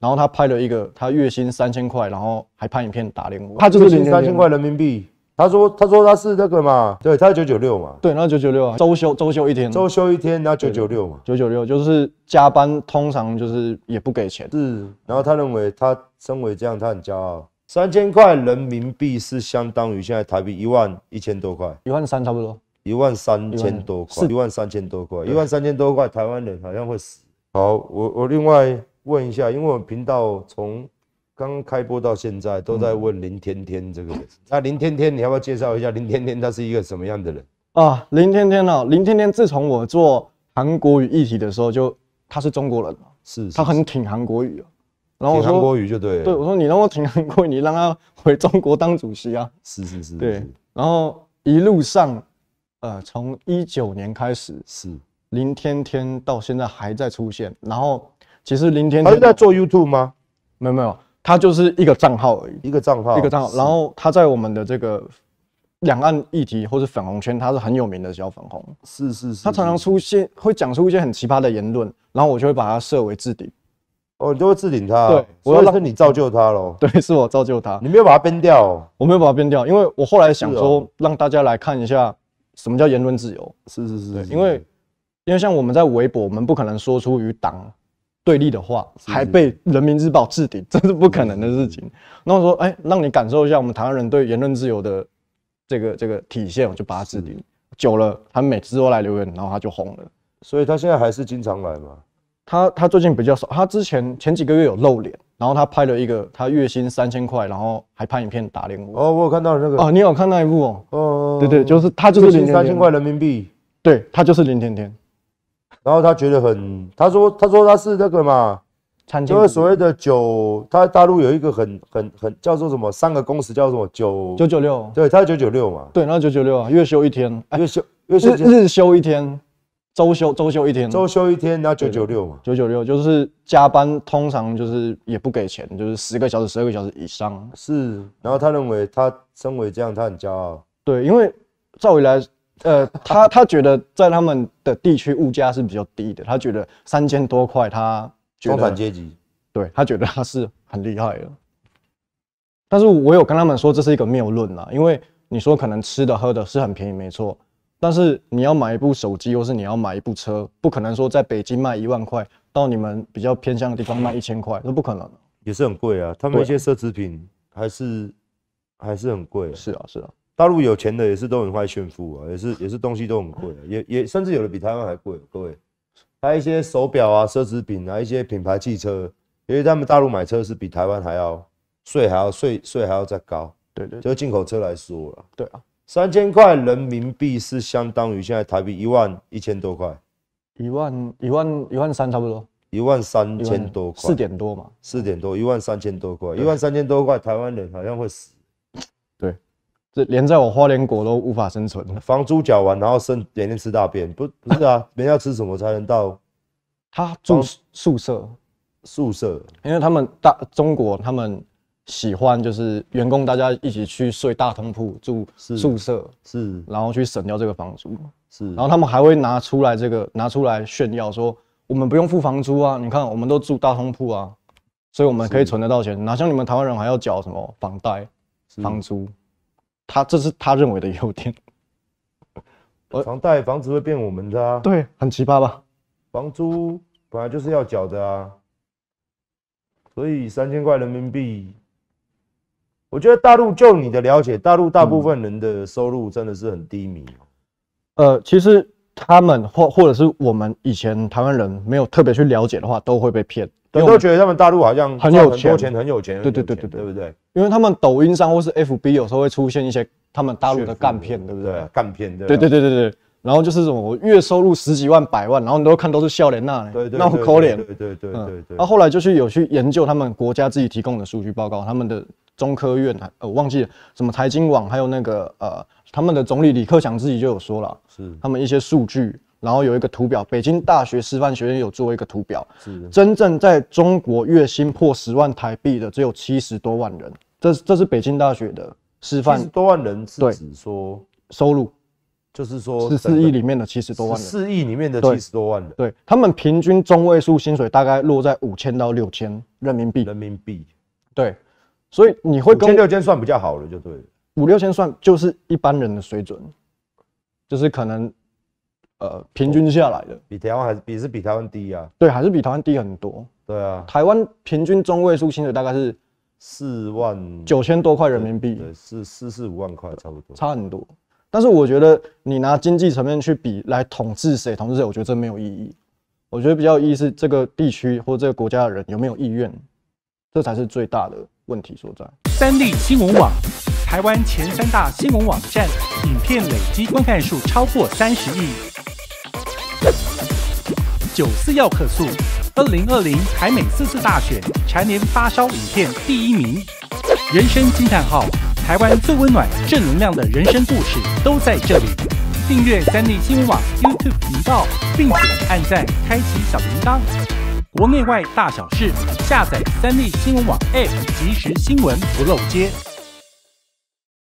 然后他拍了一个，他月薪三千块，然后还拍影片打零我。他就是三千块人民币。他说：“他说他是那个嘛，对他九九六嘛，对，然后九九六啊，周休周休一天，周休一天，然后九九六嘛，九九六就是加班，通常就是也不给钱。是，然后他认为他身为这样，他很骄傲。三千块人民币是相当于现在台币一万一千多块，一万三差不多，一万三千多块，一万三千多块，一万三千多块，台湾人好像会死。好，我我另外。”问一下，因为我们频道从刚开播到现在都在问林天天这个，那林天天你要不要介绍一下林天天他是一个什么样的人啊？林天天哦，林天天自从我做韩国语议题的时候，就他是中国人，是，他很挺韩国语，挺韩国语就对，对我说你让我挺韩国，你让他回中国当主席啊？是是是，对，然后一路上，呃，从一九年开始，是林天天到现在还在出现，然后。其实林天，他是在做 YouTube 吗？没有没有，他就是一个账号而已，一个账号，一个账号。然后他在我们的这个两岸议题或者粉红圈，他是很有名的小粉红。是是是。他常常出现，会讲出一些很奇葩的言论，然后我就会把他设为置顶，你就会置顶他。对，我要是你造就他喽？对，是我造就他。你没有把他编掉？我没有把他编掉，因为我后来想说让大家来看一下什么叫言论自由。是是是。因为因为像我们在微博，我们不可能说出与党。对立的话，还被人民日报置顶，这是不可能的事情。那我说，哎，让你感受一下我们台湾人对言论自由的这个这个体现，我就把它置顶。久了，他每次都来留言，然后他就红了。所以，他现在还是经常来吗？他他最近比较少。他之前前几个月有露脸，然后他拍了一个，他月薪三千块，然后还拍影片打脸我。哦，我有看到那个哦，你有看那一部哦？嗯，对对，就是他就是林三千块人民币，对他就是林天天。然后他觉得很，他说他说他是那个嘛，因为所谓的九，他大陆有一个很很很叫做什么，三个公司叫做九九九六，对，他是九九六嘛，对，然后九九六啊，月休一天，月休月休日日休一天，周休周休一天，周休一天，然后九九六嘛，九九六就是加班，通常就是也不给钱，就是十个小时、十二个小时以上是。然后他认为他身为这样，他很骄傲。对，因为照理来。呃，他他觉得在他们的地区物价是比较低的，他觉得三千多块，他中产阶级，对他觉得他是很厉害的。但是我有跟他们说这是一个谬论啦，因为你说可能吃的喝的是很便宜没错，但是你要买一部手机，或是你要买一部车，不可能说在北京卖一万块，到你们比较偏向的地方卖一千块，那不可能也是很贵啊，他们一些奢侈品还是还是很贵。是啊，是啊。大陆有钱的也是都很快炫富啊，也是也是东西都很贵，也也甚至有的比台湾还贵。各位，他一些手表啊、奢侈品啊、一些品牌汽车，因为他们大陆买车是比台湾还要税还要税税还要再高。对对，就进口车来说了。对啊，三千块人民币是相当于现在台币一万一千多块，一万一万一万三差不多，一万三千多块，四点多嘛，四点多，一万三千多块，一万三千多块，台湾人好像会死。这连在我花莲国都无法生存。房租缴完，然后剩连天吃大便，不不是啊？人要吃什么才能到？他住宿舍，宿舍，因为他们大中国，他们喜欢就是员工大家一起去睡大通铺，住宿舍，是，然后去省掉这个房租，是，然后他们还会拿出来这个拿出来炫耀说，我们不用付房租啊，你看我们都住大通铺啊，所以我们可以存得到钱，哪像你们台湾人还要缴什么房贷、房租。他这是他认为的优点。房贷房子会变我们的，啊？对，很奇葩吧？房租本来就是要缴的啊，所以三千块人民币，我觉得大陆就你的了解，大陆大部分人的收入真的是很低迷。呃，其实他们或或者是我们以前台湾人没有特别去了解的话，都会被骗。有时候觉得他们大陆好像很有钱，很有钱，对对对对对，对不对？因为他们抖音上或是 FB 有时候会出现一些他们大陆的干片，对不对？干片，对对对对对。然后就是什么月收入十几万、百万，然后你都看都是笑脸那对，那抠脸。对对对对对。那后来就去有去研究他们国家自己提供的数据报告，他们的中科院，呃，忘记了什么财经网，还有那个呃，他们的总理李克强自己就有说了，是他们一些数据。然后有一个图表，北京大学师范学院有做一个图表，是真正在中国月薪破十万台币的只有七十多万人，这这是北京大学的师范，七十多万人是指说收入，就是说四亿里面的七十多万，四亿里面的七十多万人，对他们平均中位数薪水大概落在五千到六千人民币，人民币，对，所以你会五千六千算比较好了，就对，五六千算就是一般人的水准，就是可能。呃，平均下来的比台湾还是比是比台湾低啊？对，还是比台湾低很多。对啊，台湾平均中位数薪水大概是四万九千多块人民币，四四四五万块差不多，差很多。但是我觉得你拿经济层面去比来统治谁，统治谁，我觉得这没有意义。我觉得比较意义是这个地区或这个国家的人有没有意愿，这才是最大的问题所在。三立新闻网。台湾前三大新闻网站影片累积观看数超过三十亿。九四要克诉，二零二零台美四次大选蝉联发烧影片第一名。人生惊叹号，台湾最温暖正能量的人生故事都在这里。订阅三立新闻网 YouTube 频道，并且按赞、开启小铃铛。国内外大小事，下载三立新闻网 App，及时新闻不漏接。